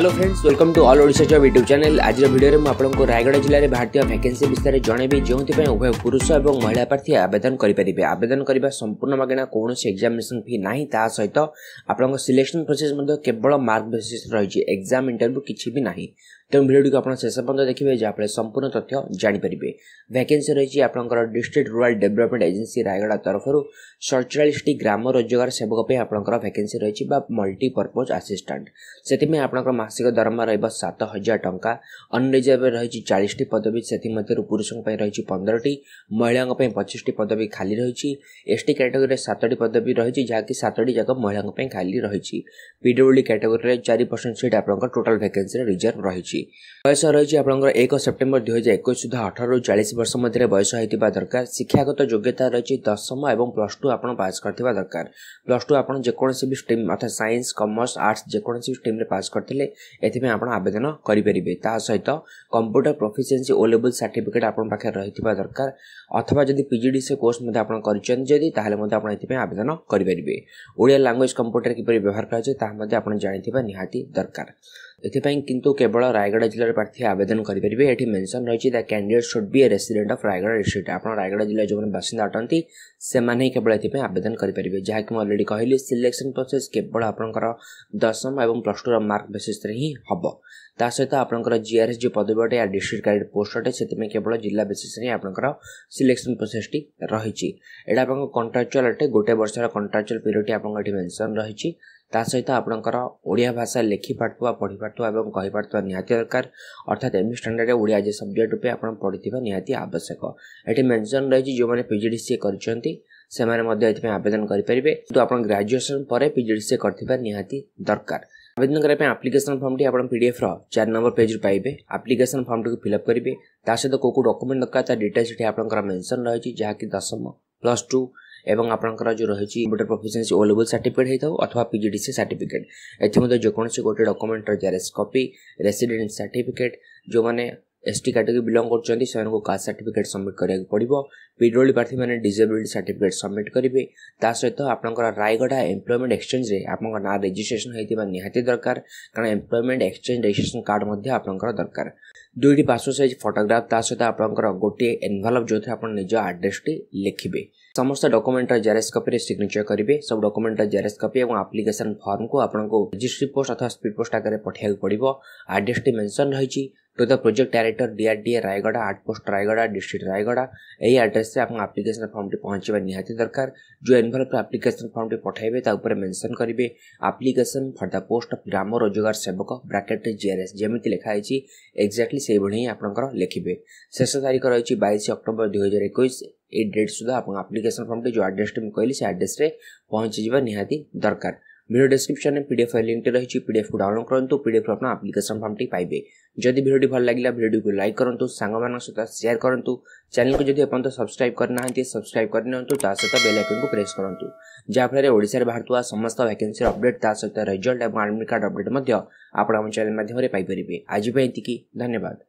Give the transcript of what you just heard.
hello friends welcome to all Odisha job YouTube channel ଆଜିର ଭିଡ଼ିଓରେ ମୁଁ ଆପଣଙ୍କୁ ରାୟଗଡ଼ା ଜିଲ୍ଲାରେ ଭାରତୀୟ ଭ୍ୟାକେନ୍ସି ବିଷୟରେ ଜଣେଇବି ଯେଉଁଥିପାଇଁ ଉଭୟ ପୁରୁଷ ଏବଂ ମହିଳା ପ୍ରାର୍ଥୀ ଆବେଦନ କରିପାରିବେ ଆବେଦନ କରିବା ସମ୍ପୂର୍ଣ୍ଣ ମାଗଣା କୌଣସି ଏକ୍ଜାମିନେସନ୍ ଫି ନାହିଁ ତା ସହିତ ଆପଣଙ୍କ ସିଲେକ୍ସନ୍ ପ୍ରୋସେସ୍ ମଧ୍ୟ କେବଳ ମାର୍କ ବେସିସ୍ ରହିଛି ଏକ୍ଜାମ୍ ଇଣ୍ଟରଭ୍ୟୁ କିଛି ବି ନାହିଁ ᱛᱮম ᱵᱤᱰᱤᱭᱚ ᱨᱮ ᱟᱯᱱᱟ ᱥᱮᱥᱟᱵᱚᱱ ᱫᱮᱠᱷᱤᱵᱮ ᱡᱟᱦᱟᱸ ᱯᱚᱨᱮ ᱥᱚᱢᱯᱩᱨᱱ ᱛᱚᱛᱷᱭ ᱡᱟᱰᱤ ᱯᱟᱨᱤᱵᱮ ᱵᱮᱠᱮᱱᱥᱤ ᱨᱮᱦᱤ ᱟᱯᱱᱟ ᱠᱚ district rural development agency Rayagada ᱛᱟᱨᱯᱷᱟᱨᱩ 47 ᱴᱤ ᱜᱨᱟᱢ ᱨᱚᱡᱜᱟᱨ ᱥᱮᱵᱚᱠ ᱯᱮ ᱟᱯᱱᱟ ᱠᱚ ᱵᱮᱠᱮᱱᱥᱤ ᱨᱮᱦᱤ ᱵᱟ ᱢᱟલ્ᱴᱤᱯᱚᱨᱯᱚᱥ ᱟᱥᱤᱥᱴᱮᱱᱴ ᱥᱮᱛᱤᱢᱮ ᱟᱯᱱᱟ ᱠᱚ ᱢᱟᱥᱤᱠ ᱫᱟᱨᱢ ᱨᱮᱦᱤ ᱵ ରହିଛି ବୟସ ରହିଛି ଆପଣଙ୍କର ଏକ ସେପ୍ଟେମ୍ବର ଦୁଇହଜାର ଏକୋଇଶ ସୁଦ୍ଧା ଅଠରରୁ ଚାଳିଶ ବର୍ଷ ମଧ୍ୟରେ ବୟସ ହୋଇଥିବା ଦରକାର ଶିକ୍ଷାଗତ ଯୋଗ୍ୟତା ରହିଛି ଦଶମ ଏବଂ ପ୍ଲସ୍ ଟୁ ଆପଣ ପାସ୍ କରିଥିବା ଦରକାର ପ୍ଲସ୍ ଟୁ ଆପଣ ଯେକୌଣସି ବି ଷ୍ଟ୍ରିମ୍ ଅର୍ଥାৎ ସାଇନ୍ସ କମର୍ସ ଆର୍ଟ୍ସ ଯେକୌଣସି ଷ୍ଟ୍ରିମ୍ରେ ପାସ୍ କରିଥିଲେ ଏଥିପାଇଁ ଆପଣ ଆବେଦନ କରିପାରିବେ ତା ସହିତ କମ୍ପ୍ୟୁଟର ପ୍ରଫିସିଏନ୍ସି ଓ ଲେବୁଲ୍ ସାର୍ଟିଫିକେଟ୍ ଆପଣଙ୍କ ପାଖରେ ରହିଥିବା ଦରକାର ଅଥବା ଯଦି ପି ଜି କୋର୍ସ ମଧ୍ୟ ଆପଣ କରିଛନ୍ତି ଯଦି ତାହେଲେ ମଧ୍ୟ ଆପଣ ଏଥିପାଇଁ ଆବେଦନ କରିପାରିବେ ଓଡ଼ିଆ ଲାଙ୍ଗୁଏଜ୍ କମ୍ପ୍ୟୁଟର କିପରି ବ୍ୟବହାର କରାଯାଏ ତାହା ମଧ୍ୟ ଆପଣ ଜାଣିଥିବା ନିହାତି ଦରକାର ଏଥିପାଇଁ କିନ୍ତୁ କେବଳ ରାୟଗଡ଼ା ଜିଲ୍ଲାର ପ୍ରାର୍ଥୀ ଆବେଦନ କରିପାରିବେ ଏଠି ମେନ୍ସନ୍ ରହିଛି the candidate should be a resident of Rayagada district ଆପଣ ରାୟଗଡ଼ା ଜିଲ୍ଲାର ଯେଉଁମାନେ ବାସିନ୍ଦା ଅଟନ୍ତି ସେମାନେ ହିଁ କେବଳ ଏଥିପାଇଁ ଆବେଦନ କରିପାରିବେ ଯାହାକି ମୁଁ ଅଲରେଡ଼ି କହିଲି ସିଲେକ୍ସନ୍ ପ୍ରୋସେସ୍ କେବଳ ଆପଣଙ୍କର ଦଶମ ଏବଂ ପ୍ଲସ୍ ଟୁର ମାର୍କ ବେସିସ୍ରେ ହିଁ ହେବ ତା ସହିତ ଆପଣଙ୍କର ଜିଆର୍ଏସ୍ ଯେଉଁ ପଦବୀ ଅଟେ ୟା ଡିଷ୍ଟ୍ରିକ୍ଟ କ୍ୟାଡିଡେଟ୍ ପୋଷ୍ଟ ଅଟେ ସେଥିପାଇଁ କେବଳ ଜିଲ୍ଲା ବେସିସ୍ରେ ହିଁ ଆପଣଙ୍କର ସିଲେକ୍ସନ୍ ପ୍ରୋସେସ୍ଟି ରହିଛି ଏଇଟା ଆପଣଙ୍କ କଣ୍ଟ୍ରାକ୍ଚୁଆଲ୍ ଅଟେ ଗୋଟେ ବର୍ଷର କଣ୍ଟ୍ରାକ୍ଚୁଆଲ୍ ପିରିୟଡ଼ଟି ଆପଣଙ୍କ ଏଠି ମେନ୍ସନ୍ ରହିଛି ତା ସହିତ ଆପଣଙ୍କର ଓଡ଼ିଆ ଭାଷା ଲେଖିପାରୁଥିବା ପଢ଼ିପାରୁଥିବା ଏବଂ କହିପାରୁଥିବା ନିହାତି ଦରକାର ଅର୍ଥାତ୍ ଏମ୍ ଷ୍ଟାଣ୍ଡାର୍ଡ଼ରେ ଓଡ଼ିଆ ଯେ ସବଜେକ୍ଟ ରୂପେ ଆପଣ ପଢ଼ିଥିବା ନିହାତି ଆବଶ୍ୟକ ଏଠି ମେନ୍ସନ୍ ରହିଛି ଯେଉଁମାନେ P G D C A କରିଛନ୍ତି ସେମାନେ ମଧ୍ୟ ଏଥିପାଇଁ ଆବେଦନ କରିପାରିବେ କିନ୍ତୁ ଆପଣ ଗ୍ରାଜୁଏସନ୍ ପରେ P G D C A କରିଥିବା ନିହାତି ଦରକାର ଆବେଦନ କରିବା ପାଇଁ ଆପ୍ଲିକେସନ୍ ଫର୍ମଟି ଆପଣ ପିଡ଼ିଏଫ୍ର ଚାରି ନମ୍ବର ପେଜ୍ରୁ ପାଇବେ ଆପ୍ଲିକେସନ୍ ଫର୍ମଟିକୁ ଫିଲ୍ଅପ୍ କରିବେ ତା ସହିତ କେଉଁ କେଉଁ ଡକୁମେଣ୍ଟ ଦରକାର ତା ଡିଟେଲ୍ସ ସେଠି ଆପଣଙ୍କର ମେନ୍ସନ୍ ରହିଛି ଯାହାକି ଦଶମ ପ୍ଲସ୍ ଟୁ এবং আপনার যে রয়েছে computer proficiency O level certificate হয়ে অথবা পিজিডিসি সার্টিফিকেট এথিমধ্যে যেকোনসি গোটে ডকুমেন্টর গ্যারেজ কপি ରେସିଡେଣ୍ଟ ସାର୍ଟିଫିକେଟ୍ ଯେଉଁମାନେ एस टी कैटेगरी बिलंग କରୁଛନ୍ତି ସେମାନଙ୍କୁ କାଷ୍ଟ ସାର୍ଟିଫିକେଟ୍ ସବମିଟ୍ କରିବାକୁ ପଡ଼ିବ ବିଡ୍ରୋଲି ପ୍ରାର୍ଥୀମାନେ ଡିଜେବିଲିଟି ସାର୍ଟିଫିକେଟ୍ ସବମିଟ୍ କରିବେ ତା ସହିତ ଆପଣଙ୍କର ରାୟଗଡ଼ା ଏମ୍ପ୍ଲୟମେଣ୍ଟ ଏକ୍ସଚେଞ୍ଜରେ ଆପଣଙ୍କ ନାଁ ରେଜିଷ୍ଟ୍ରେସନ୍ ହୋଇଥିବା ନିହାତି ଦରକାର କାରଣ ଏମ୍ପ୍ଲୟମେଣ୍ଟ ଏକ୍ସଚେଞ୍ଜ ରେଜିଷ୍ଟ୍ରେସନ୍ କାର୍ଡ଼ ମଧ୍ୟ ଆପଣଙ୍କର ଦରକାର ଦୁଇଟି ପାସପୋର୍ଟ ସାଇଜ୍ ଫଟୋଗ୍ରାଫ ତା ସହିତ ଆପଣଙ୍କର ଗୋଟିଏ ଏନଭଲପ୍ ଯେଉଁଥିରେ ଆପଣ ନିଜ ଆଡ୍ରେସଟି ଲେଖିବେ ସମସ୍ତ ଡକୁମେଣ୍ଟର ଜେରେକ୍ସ କପିରେ ସିଗ୍ନେଚର କରିବେ ସବୁ ଡକୁମେଣ୍ଟର ଜେରେକ୍ସ କପି ଏବଂ ଆପ୍ଲିକେସନ୍ ଫର୍ମକୁ ଆପଣଙ୍କୁ ରେଜିଷ୍ଟ୍ରି ପୋଷ୍ଟ ଅଥବା ସ୍ପିଡ୍ ପୋଷ୍ଟ ଆକାରରେ ପଠାଇବାକୁ ପଡ଼ିବ ଆଡ୍ରେସଟି ମେନ୍ସନ୍ ରହିଛି to the project director D R D A Rayagada outpost Rayagada district Rayagada यही आड्रेस से आप आप्लिकेसन फर्मटी पहुंचा निहाती दरकार जो एनभलप आप्लिकेसन फर्मटी पठाइबे तापर मेनसन करेंगे application for the post of ग्राम रोजगार सेवक ब्राकेट जीआरएस जमी लिखाई एक्जाक्टली से भाई आपंकर लिखे शेष तारीख रही बैश अक्टोबर दुई हजार एक डेट सुधा সুদ্ধা আপনার जो आड्रेस যে कहली মু কহিলি সে আড্রেসে পৌঁছিযা নিহতি ভিডিও ডেসক্রিপশনে পিডিএফ ফাইল লিংকটি রইলছি পিডিএফ কো ডাউনলোড করন তো পিডিএফ আপনা অ্যাপ্লিকেশন ফ্রমটি পাইবে যদি ভিডিওটি ভাল লাগিলা ভিডিওটিকে লাইক করন তো সাঙ্গ মানসতা শেয়ার করন তো চ্যানেল কো যদি আপন্ত সাবস্ক্রাইব করনা হ্যাতে সাবস্ক্রাইব করন তো তা সাথে বেল আইকন কো প্রেস করন তো যা ফরে ওড়িশার ভারতোয়া সমস্ত ভ্যাকেন্সি আপডেট তা সাথে রেজাল্ট এম অ্যাডমিট কার্ড আপডেট মধ্যে আপনা চ্যানেল মধ্যে রে পাইপরিবে আজি বাইন্ত কি ধন্যবাদ